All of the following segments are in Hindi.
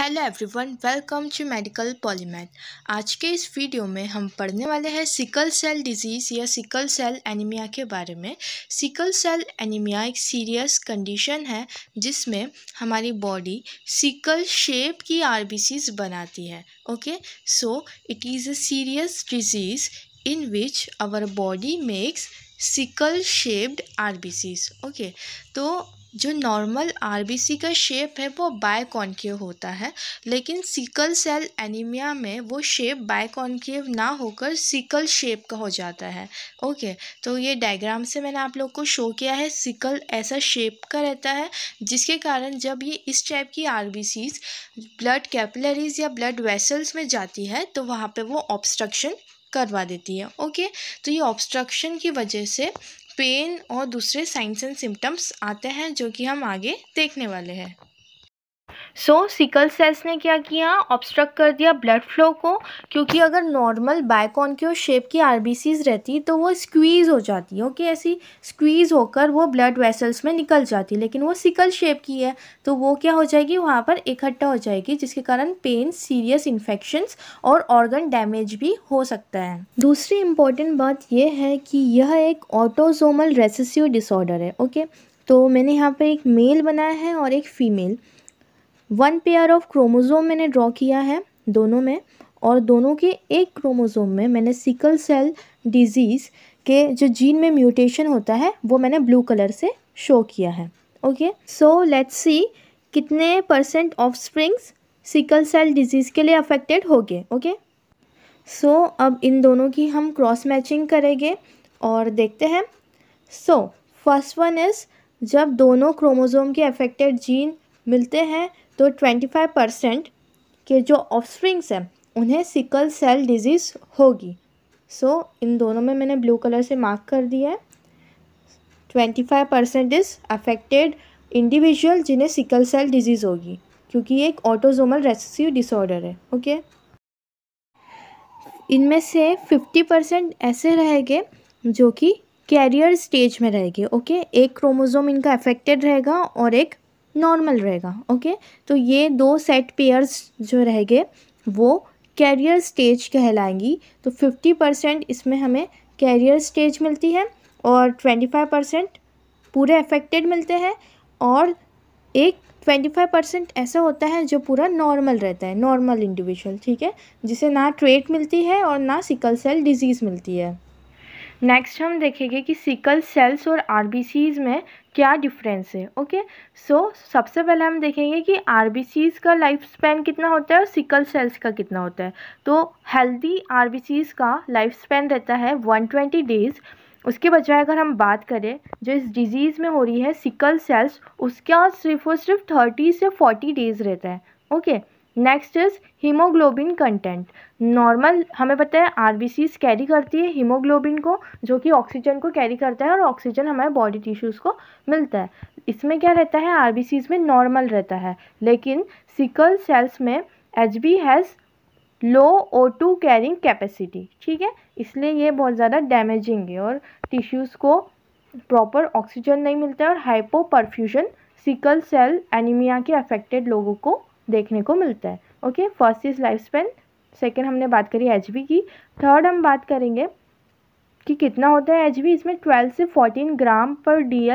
Hello everyone welcome to medical polymate आज के इस वीडियो में हम पढ़ने वाले हैं सिकल सेल डिजीज़ या सिकल सेल एनीमिया के बारे में सिकल सेल एनीमिया एक सीरियस कंडीशन है जिसमें हमारी बॉडी सिकल शेप की आरबीसीज बनाती है okay so it is a serious disease in which our body makes sickle shaped R okay तो जो नॉर्मल आरबीसी का शेप है वो बायकॉनकेव होता है लेकिन सिकल सेल एनीमिया में वो शेप बायकॉनकेव ना होकर सिकल शेप का हो जाता है ओके तो ये डायग्राम से मैंने आप लोग को शो किया है सिकल ऐसा शेप का रहता है जिसके कारण जब ये इस टाइप की आर ब्लड कैपिलरीज या ब्लड वेसल्स में जाती है तो वहाँ पर वो ऑब्स्ट्रक्शन करवा देती है ओके तो ये ऑब्स्ट्रक्शन की वजह से पेन और दूसरे साइंस एंड सिम्टम्स आते हैं जो कि हम आगे देखने वाले हैं सो सिकल सेल्स ने क्या किया ऑब्स्ट्रक्ट कर दिया ब्लड फ्लो को क्योंकि अगर नॉर्मल बायकॉन और शेप की आर रहती तो वो स्क्वीज़ हो जाती है ओके ऐसी स्क्वीज़ होकर वो ब्लड वेसल्स में निकल जाती है लेकिन वो सिकल शेप की है तो वो क्या हो जाएगी वहाँ पर इकट्ठा हो जाएगी जिसके कारण पेन सीरियस इन्फेक्शंस और ऑर्गन डैमेज भी हो सकता है दूसरी इम्पोर्टेंट बात यह है कि यह एक ऑटोजोमल रेसिसिव डिसऑर्डर है ओके तो मैंने यहाँ पर एक मेल बनाया है और एक female one pair of chromosome मैंने ड्रॉ किया है दोनों में और दोनों के एक क्रोमोज़ोम में मैंने सिकल सेल डिजीज़ के जो जीन में म्यूटेशन होता है वो मैंने ब्लू कलर से शो किया है ओके सो लेट्स सी कितने percent offsprings sickle cell disease के लिए अफेक्टेड हो गए ओके सो अब इन दोनों की हम क्रॉस मैचिंग करेंगे और देखते हैं सो फर्स्ट वन इज़ जब दोनों क्रोमोज़ोम के अफेक्टेड जीन मिलते हैं तो ट्वेंटी फाइव परसेंट के जो ऑफस्प्रिंग्स हैं उन्हें सिकल सेल डिजीज़ होगी सो so, इन दोनों में मैंने ब्लू कलर से मार्क कर दिया है twenty five percent is affected individual जिन्हें सिकल सेल डिजीज़ होगी क्योंकि ये एक ऑटोजोमल रेसिव डिसऑर्डर है ओके इनमें से फिफ्टी परसेंट ऐसे रहेंगे जो कि कैरियर स्टेज में रहेंगे ओके एक क्रोमोज़ोम इनका अफेक्टेड रहेगा और एक नॉर्मल रहेगा ओके तो ये दो सेट पेयर्स जो रहेंगे वो कैरियर स्टेज कहलाएंगी तो फिफ्टी परसेंट इसमें हमें कैरियर स्टेज मिलती है और ट्वेंटी फाइव परसेंट पूरे अफेक्टेड मिलते हैं और एक ट्वेंटी फाइव परसेंट ऐसा होता है जो पूरा नॉर्मल रहता है नॉर्मल इंडिविजुअल ठीक है जिसे ना ट्रेट मिलती है और ना सिकल सेल डिजीज़ मिलती है नेक्स्ट हम देखेंगे कि सिकल सेल्स और आर में क्या डिफरेंस है ओके सो so, सबसे पहले हम देखेंगे कि आर का लाइफ स्पैन कितना होता है और सिकल सेल्स का कितना होता है तो हेल्दी आर का लाइफ स्पैन रहता है वन ट्वेंटी डेज़ उसके बजाय अगर हम बात करें जो इस डिजीज़ में हो रही है सिकल सेल्स उसका सिर्फ और सिर्फ थर्टी से फोर्टी डेज़ रहता है okay okay? Next is haemoglobin content normal हमें पता है आर कैरी करती है हीमोग्लोबिन को जो कि ऑक्सीजन को कैरी करता है और ऑक्सीजन हमारे बॉडी टिश्यूज़ को मिलता है इसमें क्या रहता है आर में नॉर्मल रहता है लेकिन सिकल सेल्स में H B has low O two carrying capacity ठीक है इसलिए ये बहुत ज़्यादा डैमेजिंग है और टिश्यूज़ को प्रॉपर ऑक्सीजन नहीं मिलता है और hypo perfusion sickle cell anaemia के अफेक्टेड लोगों को देखने को मिलता है okay first is life span second हमने बात करी एच की थर्ड हम बात करेंगे कि कितना होता है एच इसमें ट्वेल्व से fourteen gram per D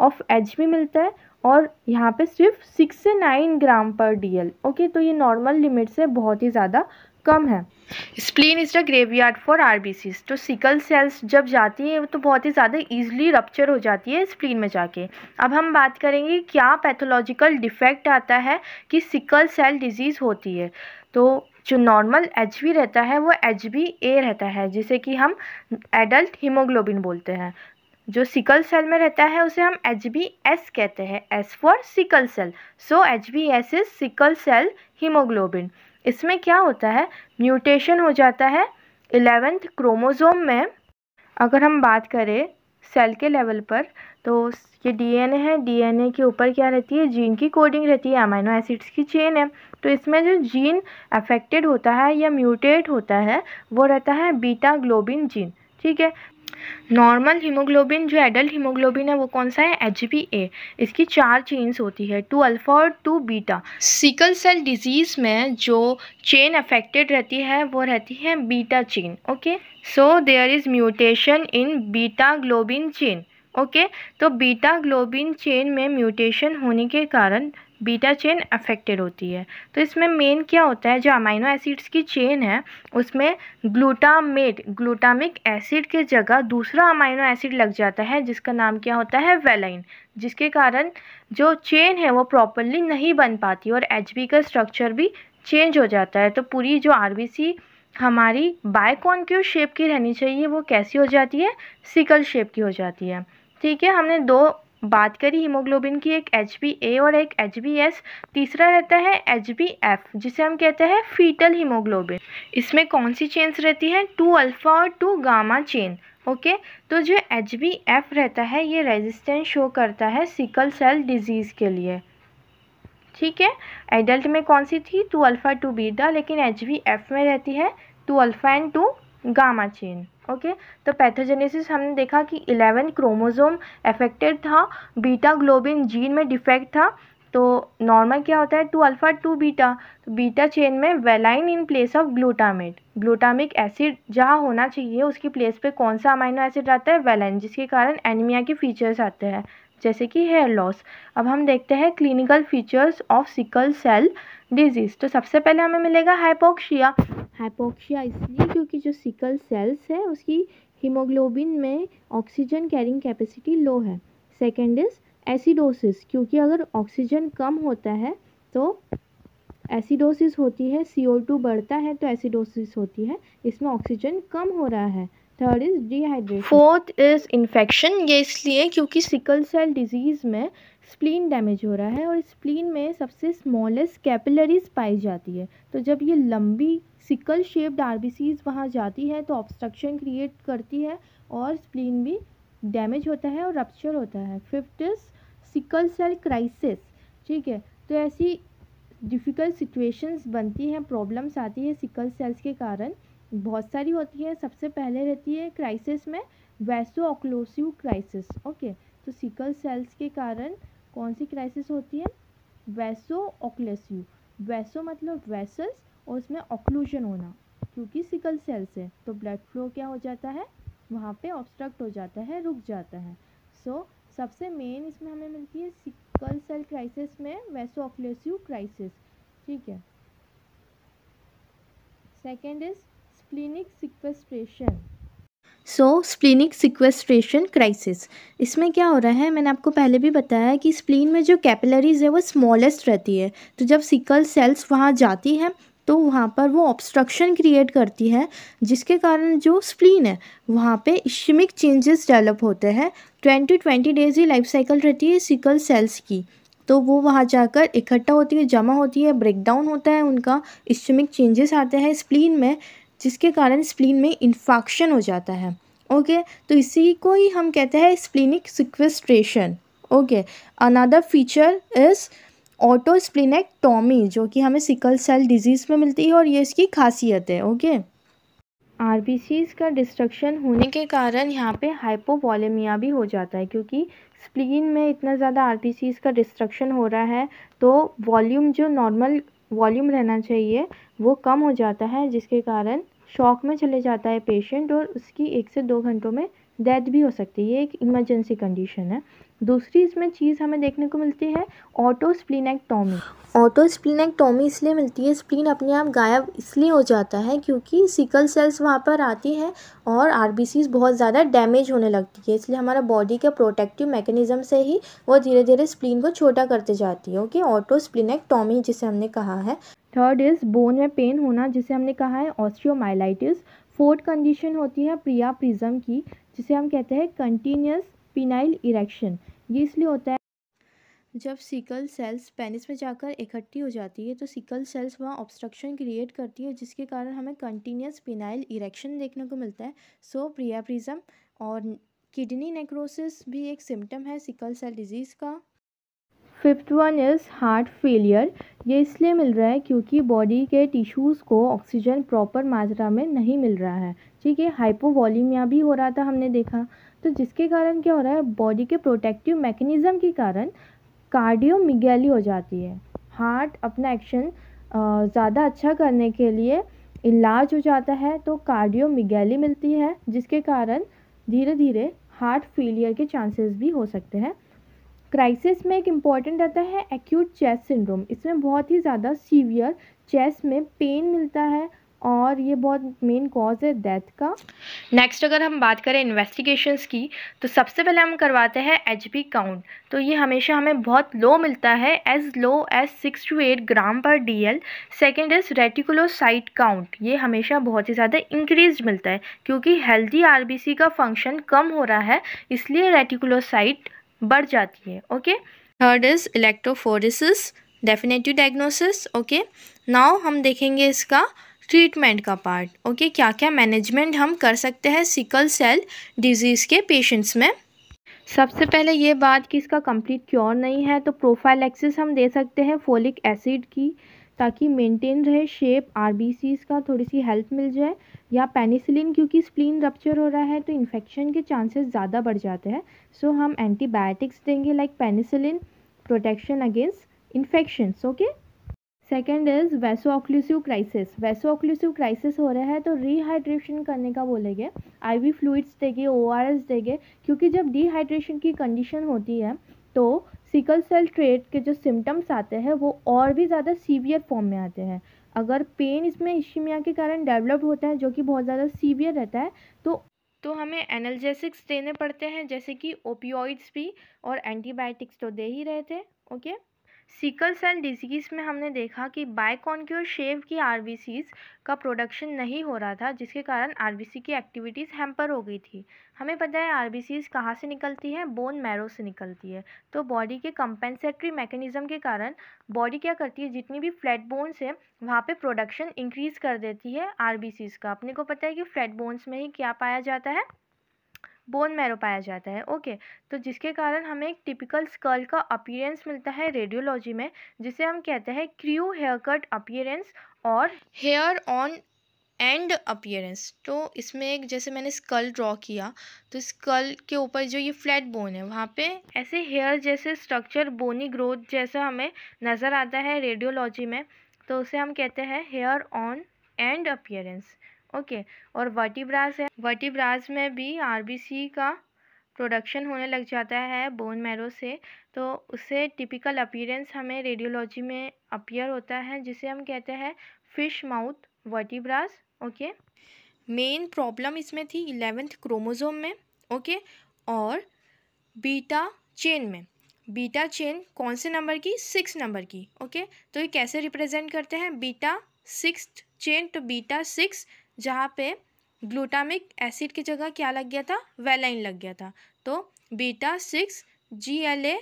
of H मिलता है और यहाँ पे सिर्फ सिक्स से nine gram per D okay तो ये नॉर्मल लिमिट से बहुत ही ज़्यादा कम है spleen is the graveyard for सीज तो सिकल सेल्स जब जाती है तो बहुत ही ज़्यादा ईजिली रप्चर हो जाती है स्प्लीन में जाके अब हम बात करेंगे क्या पैथोलॉजिकल डिफेक्ट आता है कि सिकल सेल डिजीज़ होती है तो जो नॉर्मल एच बी रहता है वो एच बी ए रहता है जिसे कि हम एडल्ट हीमोग्लोबिन बोलते हैं जो सिकल सेल में रहता है उसे हम एच बी एस कहते हैं S for sickle cell so H B S is sickle cell haemoglobin इसमें क्या होता है म्यूटेशन हो जाता है एलेवेंथ क्रोमोज़ोम में अगर हम बात करें सेल के लेवल पर तो ये डीएनए है डीएनए के ऊपर क्या रहती है जीन की कोडिंग रहती है अमाइनो एसिड्स की चेन है तो इसमें जो जीन अफेक्टेड होता है या म्यूटेट होता है वो रहता है बीटा ग्लोबिन जीन ठीक है नॉर्मल हीमोग्लोबिन जो एडल्ट हीमोग्लोबिन है वो कौन सा है एच ए इसकी चार चेन्स होती है टू अल्फ़ा और two beta sickle cell disease में जो चेन अफेक्टेड रहती है वो रहती है beta chain okay so there is mutation in beta globin chain okay तो बीटा ग्लोबिन चेन में म्यूटेशन होने के कारण बीटा चेन अफेक्टेड होती है तो इसमें मेन क्या होता है जो अमाइनो एसिड्स की चेन है उसमें ग्लूटामेट ग्लूटामिक एसिड के जगह दूसरा अमाइनो एसिड लग जाता है जिसका नाम क्या होता है वेलाइन जिसके कारण जो चेन है वो प्रॉपरली नहीं बन पाती और एच का स्ट्रक्चर भी चेंज हो जाता है तो पूरी जो आर हमारी बायकॉनक्यू शेप की रहनी चाहिए वो कैसी हो जाती है सिकल शेप की हो जाती है ठीक है हमने दो बात करी हीमोग्लोबिन की एक एच ए और एक एच तीसरा रहता है एच जिसे हम कहते हैं फीटल हीमोग्लोबिन इसमें कौन सी चेन्स रहती हैं टू अल्फ़ा और टू गामा चेन ओके तो जो एच रहता है ये रेजिस्टेंस शो करता है सिकल सेल डिजीज़ के लिए ठीक है एडल्ट में कौन सी थी टू अल्फ़ा टू बीटा लेकिन एच में रहती है two alpha and two gamma chain okay तो पैथोजेनेसिस हमने देखा कि इलेवन क्रोमोसोम अफेक्टेड था बीटा ग्लोबिन जीन में डिफेक्ट था तो नॉर्मल क्या होता है टू अल्फ़ा टू बीटा तो बीटा चेन में valine in place of glutamate glutamic acid जहाँ होना चाहिए उसकी प्लेस पे कौन सा अमाइनो एसिड आता है वेलाइन जिसके कारण एनीमिया के फीचर्स आते हैं जैसे कि हेयर लॉस अब हम देखते हैं clinical features of sickle cell disease तो सबसे पहले हमें मिलेगा हाइपोक्शिया हाइपोक्सिया इसलिए क्योंकि जो सिकल सेल्स है उसकी हीमोग्लोबिन में ऑक्सीजन कैरिंग कैपेसिटी लो है सेकेंड इज़ एसिडोसिस क्योंकि अगर ऑक्सीजन कम होता है तो एसिडोसिस होती है सी बढ़ता है तो एसिडोसिस होती है इसमें ऑक्सीजन कम हो रहा है third is dehydration fourth is infection ये इसलिए क्योंकि सिकल सेल डिजीज़ में स्प्लीन डैमेज हो रहा है और स्प्लीन में सबसे स्मॉलेस्ट कैपिलरीज पाई जाती है तो जब ये लंबी सिकल शेप्ड आरबीसीज वहाँ जाती है तो ऑब्स्ट्रक्शन क्रिएट करती है और स्प्लीन भी डैमेज होता है और रप्चर होता है fifth is sickle cell crisis ठीक है तो ऐसी डिफ़िकल्ट सिचुएशंस बनती हैं प्रॉब्लम्स आती है सिकल सेल्स के कारण बहुत सारी होती है सबसे पहले रहती है क्राइसिस में वैसो ऑक्लोसिव क्राइसिस ओके तो सिकल सेल्स के कारण कौन सी क्राइसिस होती है वैसो ऑक्लोसिव वैसो मतलब वैसल्स और उसमें ऑक्लूजन होना क्योंकि सिकल सेल्स है तो ब्लड फ्लो क्या हो जाता है वहाँ पे ऑब्स्ट्रक्ट हो जाता है रुक जाता है सो so, सबसे मेन इसमें हमें मिलती है सिकल सेल क्राइसिस में वैसो ऑक्लेसिव क्राइसिस ठीक है second is splenic sequestration so splenic sequestration crisis इसमें क्या हो रहा है मैंने आपको पहले भी बताया कि स्प्लीन में जो कैपिलरीज है वो स्मॉलेस्ट रहती है तो जब सिकल सेल्स वहाँ जाती हैं तो वहाँ पर वो ऑब्स्ट्रक्शन क्रिएट करती है जिसके कारण जो स्प्लीन है वहाँ पे इश्मिक चेंजेस डेवलप होते हैं ट्वेंटी ट्वेंटी डेज ही लाइफ साइकिल रहती है सिकल सेल्स की तो वो वहाँ जाकर इकट्ठा होती है जमा होती है ब्रेकडाउन होता है उनका इश्मिक चेंजेस आते हैं स्प्लीन में जिसके कारण स्प्लीन में इन्फेक्शन हो जाता है ओके तो इसी को ही हम कहते हैं splenic sequestration okay another feature is autosplenectomy जो कि हमें सिकल सेल डिजीज़ में मिलती है और ये इसकी खासियत है ओके आर का डिस्ट्रक्शन होने के कारण यहाँ पे हाइपोवॉलेमिया भी हो जाता है क्योंकि स्प्लीन में इतना ज़्यादा आर का डिस्ट्रक्शन हो रहा है तो वॉल्यूम जो नॉर्मल वॉल्यूम रहना चाहिए वो कम हो जाता है जिसके कारण शॉक में चले जाता है पेशेंट और उसकी एक से दो घंटों में डेथ भी हो सकती है ये एक इमरजेंसी कंडीशन है दूसरी इसमें चीज़ हमें देखने को मिलती है ऑटो स्प्लिनेक्टोमी ऑटो स्प्लिनेक्टोमी इसलिए मिलती है स्प्लिन अपने आप गायब इसलिए हो जाता है क्योंकि सिकल सेल्स वहाँ पर आती हैं और आर बहुत ज़्यादा डैमेज होने लगती है इसलिए हमारा बॉडी के प्रोटेक्टिव मैकेनिज्म से ही वो धीरे धीरे स्प्लिन को छोटा करते जाती है ओके ऑटो स्प्लिनेक्टोमी जिसे हमने कहा है थर्ड इज़ बोन में पेन होना जिसे हमने कहा है ऑस्ट्रियोमाइलाइटिस फोर्थ कंडीशन होती है प्रिया प्रिज्म की जिसे हम कहते हैं कंटिन्यूस पिनाइल इरेक्शन ये इसलिए होता है जब सिकल सेल्स पेनिस में जाकर इकट्ठी हो जाती है तो सिकल सेल्स वहाँ ऑब्स्ट्रक्शन क्रिएट करती है जिसके कारण हमें कंटिन्यूस पिनाइल इरेक्शन देखने को मिलता है सो प्रियाप्रिज्म और किडनी नेक्रोसिस भी एक सिम्टम है सिकल सेल डिजीज़ का fifth one is heart failure ये इसलिए मिल रहा है क्योंकि बॉडी के टिश्यूज़ को ऑक्सीजन प्रॉपर मात्रा में नहीं मिल रहा है ठीक है हाइपोवॉलीमिया भी हो रहा था हमने देखा तो जिसके कारण क्या हो रहा है बॉडी के प्रोटेक्टिव मैकेनिज़्म के कारण कार्डियोमिगैली हो जाती है हार्ट अपना एक्शन ज़्यादा अच्छा करने के लिए इलाज हो जाता है तो कार्डियोमिगैली मिलती है जिसके कारण धीरे धीरे हार्ट फेलियर के चांसेस भी हो सकते हैं क्राइसिस में एक इम्पॉर्टेंट आता है एक्यूट चेस्ट सिंड्रोम इसमें बहुत ही ज़्यादा सीवियर चेस्ट में पेन मिलता है और ये बहुत मेन कॉज है डेथ का नेक्स्ट अगर हम बात करें इन्वेस्टिगेशंस की तो सबसे पहले हम करवाते हैं एच काउंट तो ये हमेशा हमें बहुत लो मिलता है as low as six to eight gram per D L second is reticulocyte count ये हमेशा बहुत ही ज़्यादा इंक्रीज मिलता है क्योंकि हेल्दी आर बी सी का फंक्शन कम हो रहा है इसलिए रेटिकुलोसाइट बढ़ जाती है okay third is electrophoresis definitive diagnosis okay now हम देखेंगे इसका ट्रीटमेंट का पार्ट ओके okay? क्या क्या मैनेजमेंट हम कर सकते हैं सिकल सेल डिजीज़ के पेशेंट्स में सबसे पहले ये बात कि इसका कंप्लीट क्योर नहीं है तो प्रोफाइल एक्सेस हम दे सकते हैं फोलिक एसिड की ताकि मेंटेन रहे शेप आर का थोड़ी सी हेल्प मिल जाए या पेनिसिलिन क्योंकि स्प्लीन रप्चर हो रहा है तो इन्फेक्शन के चांसेस ज़्यादा बढ़ जाते हैं सो so, हम एंटीबायोटिक्स देंगे like penicillin protection against infections okay second is vaso occlusive crisis vaso occlusive crisis हो रहा है तो रिहाइड्रेशन करने का बोलेंगे आई वी फ्लूड्स देंगे ओ आर एस देंगे क्योंकि जब डिहाइड्रेशन की कंडीशन होती है तो सिकल सेल ट्रेट के जो सिम्टम्स आते हैं वो और भी ज़्यादा सीवियर फॉर्म में आते हैं अगर पेन इसमें इशिमिया के कारण डेवलप होता है जो कि बहुत ज़्यादा सीवियर रहता है तो तो हमें एनर्जेसिक्स देने पड़ते हैं जैसे कि ओपियोइड्स भी और एंटीबायोटिक्स तो दे ही रहे थे ओके सिकल सेल डिजीज़ में हमने देखा कि बाइकॉन्क्योर शेव की आर का प्रोडक्शन नहीं हो रहा था जिसके कारण आर की एक्टिविटीज़ हैम्पर हो गई थी हमें पता है आर कहाँ से निकलती है बोन मैरो से निकलती है तो बॉडी के कंपेंसेटरी मैकेनिज़्म के कारण बॉडी क्या करती है जितनी भी फ्लैट बोन्स है वहाँ पे प्रोडक्शन इंक्रीज़ कर देती है आर का अपने को पता है कि फ्लैट बोन्स में ही क्या पाया जाता है बोन मैरो पाया जाता है ओके तो जिसके कारण हमें एक टिपिकल स्कल का अपीयरेंस मिलता है रेडियोलॉजी में जिसे हम कहते हैं क्रू हेयर कट अपीयरेंस और हेयर ऑन एंड अपीयरेंस तो इसमें एक जैसे मैंने स्कल ड्रॉ किया तो स्कल के ऊपर जो ये फ्लैट बोन है वहाँ पे ऐसे हेयर जैसे स्ट्रक्चर बोनी ग्रोथ जैसा हमें नज़र आता है रेडियोलॉजी में तो उसे हम कहते हैं hair on end appearance okay और वर्टिब्रास है वर्टिब्रास में भी आरबीसी का प्रोडक्शन होने लग जाता है बोन मैरो से तो उससे टिपिकल अपीयरेंस हमें रेडियोलॉजी में अपीयर होता है जिसे हम कहते हैं fish mouth vertebras okay main problem इसमें थी इलेवेंथ क्रोमोज़ोम में ओके और बीटा चेन में बीटा चेन कौन से नंबर की सिक्स नंबर की ओके तो ये कैसे रिप्रेजेंट करते हैं बीटा सिक्स चेन तो बीटा सिक्स जहाँ पे ग्लूटामिक एसिड की जगह क्या लग गया था वेलाइन लग गया था तो beta six G L A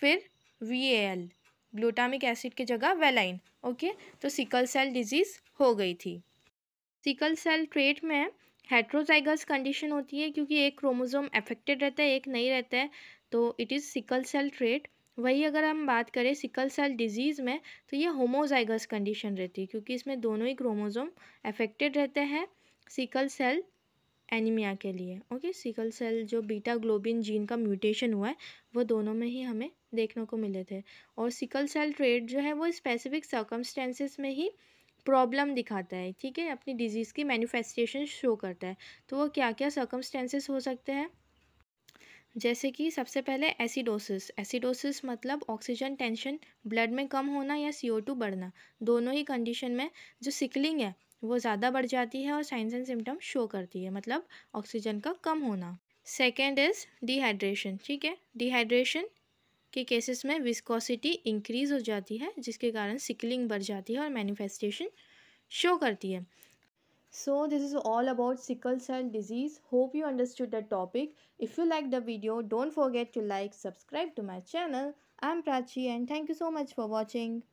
फिर V A L glutamic acid की जगह वेलाइन ओके तो सिकल सेल डिजीज़ हो गई थी सिकल सेल ट्रेट में हेट्रोजाइगस कंडीशन होती है क्योंकि एक क्रोमोज़ोम अफेक्टेड रहता है एक नहीं रहता है तो it is sickle cell trait वही अगर हम बात करें सिकल सेल डिजीज़ में तो ये होमोजाइगस कंडीशन रहती है क्योंकि इसमें दोनों ही क्रोमोज़ोम अफेक्टेड रहते हैं सिकल सेल एनीमिया के लिए ओके सिकल सेल जो बीटा ग्लोबिन जीन का म्यूटेशन हुआ है वो दोनों में ही हमें देखने को मिले थे और सिकल सेल ट्रेड जो है वो स्पेसिफिक सर्कमस्टेंसेस में ही प्रॉब्लम दिखाता है ठीक है अपनी डिजीज़ की मैनिफेस्टेशन शो करता है तो वो क्या क्या सर्कमस्टेंसेस हो सकते हैं जैसे कि सबसे पहले एसिडोसिस एसिडोसिस मतलब ऑक्सीजन टेंशन ब्लड में कम होना या सी टू बढ़ना दोनों ही कंडीशन में जो सिकलिंग है वो ज़्यादा बढ़ जाती है और साइंस एंड सिम्टम शो करती है मतलब ऑक्सीजन का कम होना सेकेंड इज़ डिहाइड्रेशन ठीक है डिहाइड्रेशन के केसेस में विस्कोसिटी इंक्रीज़ हो जाती है जिसके कारण सिकलिंग बढ़ जाती है और मैनिफेस्टेशन शो करती है So this is all about sickle cell disease. Hope you understood the topic. If you like the video, don't forget to like, subscribe to my channel. I'm Prachi and thank you so much for watching.